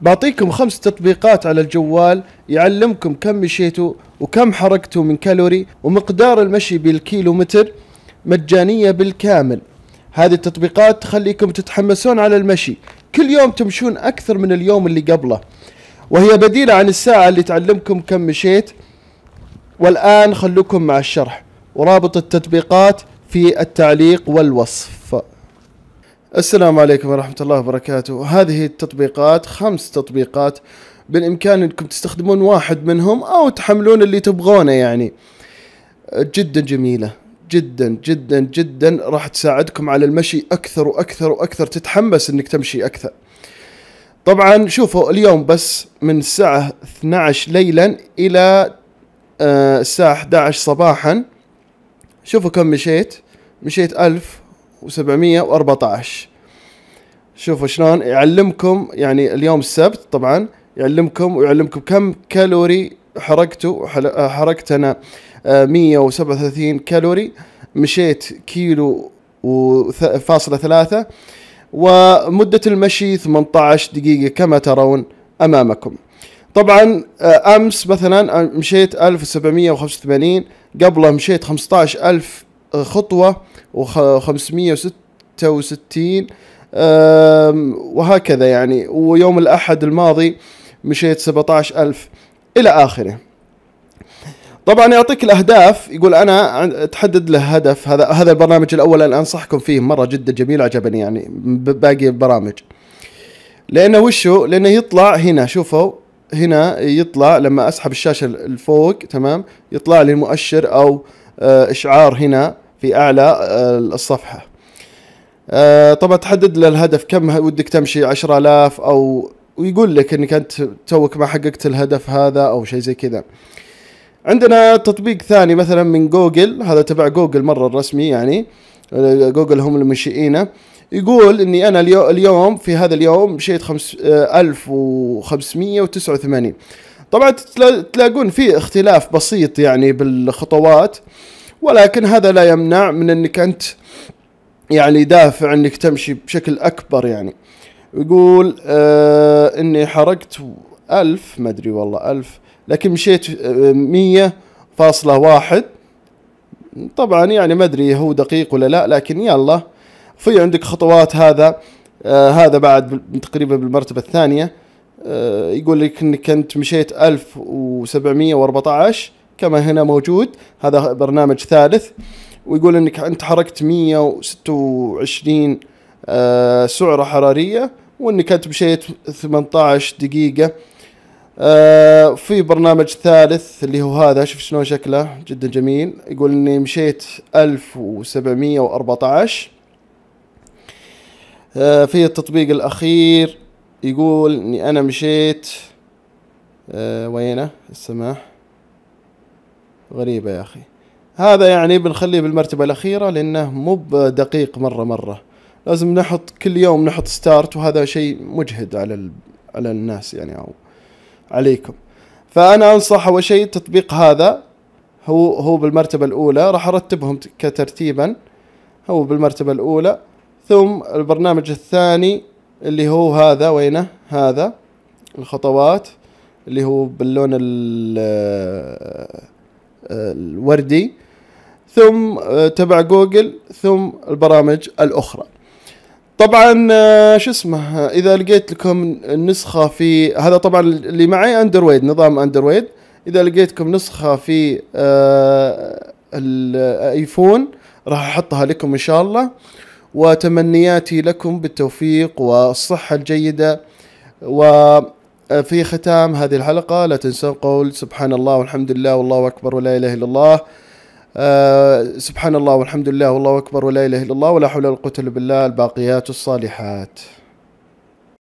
بعطيكم خمس تطبيقات على الجوال يعلمكم كم مشيتوا وكم حرقتوا من كالوري ومقدار المشي بالكيلو متر مجانية بالكامل هذه التطبيقات تخليكم تتحمسون على المشي كل يوم تمشون أكثر من اليوم اللي قبله وهي بديلة عن الساعة اللي تعلمكم كم مشيت والآن خلوكم مع الشرح ورابط التطبيقات في التعليق والوصف السلام عليكم ورحمة الله وبركاته هذه التطبيقات خمس تطبيقات بالإمكان أنكم تستخدمون واحد منهم أو تحملون اللي تبغونه يعني جدا جميلة جدا جدا جدا راح تساعدكم على المشي أكثر وأكثر وأكثر تتحمس أنك تمشي أكثر طبعا شوفوا اليوم بس من الساعة 12 ليلا إلى آه، الساعة 11 صباحا شوفوا كم مشيت مشيت 1000 1714 شوفوا شلون يعلمكم يعني اليوم السبت طبعا يعلمكم ويعلمكم كم كالوري حرقته حرقت انا 137 كالوري مشيت كيلو وفاصلة ثلاثة ومدة المشي 18 دقيقة كما ترون أمامكم طبعا آه، أمس مثلا مشيت 1785 قبله مشيت 15000 خطوة و566 وهكذا يعني ويوم الأحد الماضي مشيت 17000 إلى آخره طبعا يعطيك الاهداف يقول انا تحدد له هدف هذا هذا البرنامج الاول انا انصحكم فيه مره جدا جميل عجبني يعني باقي البرامج لانه وشو لانه يطلع هنا شوفوا هنا يطلع لما اسحب الشاشه لفوق تمام يطلع لي المؤشر او آه، اشعار هنا في اعلى آه، الصفحه آه، طبعا تحدد له الهدف كم ودك تمشي 10000 او ويقول لك انك انت توك ما حققت الهدف هذا او شيء زي كذا عندنا تطبيق ثاني مثلا من جوجل هذا تبع جوجل مره الرسمي يعني جوجل هم المنشئينه يقول اني انا اليوم في هذا اليوم مشيت 1589 طبعا تلاقون في اختلاف بسيط يعني بالخطوات ولكن هذا لا يمنع من انك انت يعني دافع انك تمشي بشكل اكبر يعني يقول آه اني حرقت ألف ما ادري والله ألف لكن مشيت آه، مية فاصلة واحد طبعا يعني ما ادري هو دقيق ولا لا لكن يلا في عندك خطوات هذا آه هذا بعد تقريبا بالمرتبة الثانية آه، يقول لك انك انت مشيت 1714 كما هنا موجود هذا برنامج ثالث ويقول انك انت حركت 126 آه، سعرة حرارية وانك انت مشيت 18 دقيقة آه، في برنامج ثالث اللي هو هذا شوف شلون شكله جدا جميل يقول اني مشيت 1714 في التطبيق الاخير يقول اني انا مشيت أه وينه السماح غريبة يا اخي هذا يعني بنخليه بالمرتبة الاخيرة لانه مو بدقيق مرة مرة لازم نحط كل يوم نحط ستارت وهذا شيء مجهد على ال... على الناس يعني او عليكم فانا انصح اول شيء التطبيق هذا هو هو بالمرتبة الاولى راح ارتبهم كترتيبا هو بالمرتبة الاولى ثم البرنامج الثاني اللي هو هذا وينه هذا الخطوات اللي هو باللون آه، الوردي ثم آه، تبع جوجل ثم البرامج الأخرى طبعا آه، شو اسمه اذا لقيت لكم نسخه في هذا طبعا اللي معي اندرويد نظام اندرويد اذا لقيتكم نسخه في الايفون راح احطها لكم ان شاء الله وتمنياتي لكم بالتوفيق والصحة الجيدة وفي ختام هذه الحلقة لا تنسوا قول سبحان الله والحمد لله والله أكبر ولا إله إلا الله أه سبحان الله والحمد لله والله أكبر ولا إله إلا الله ولا حول ولا قوة إلا بالله الباقيات الصالحات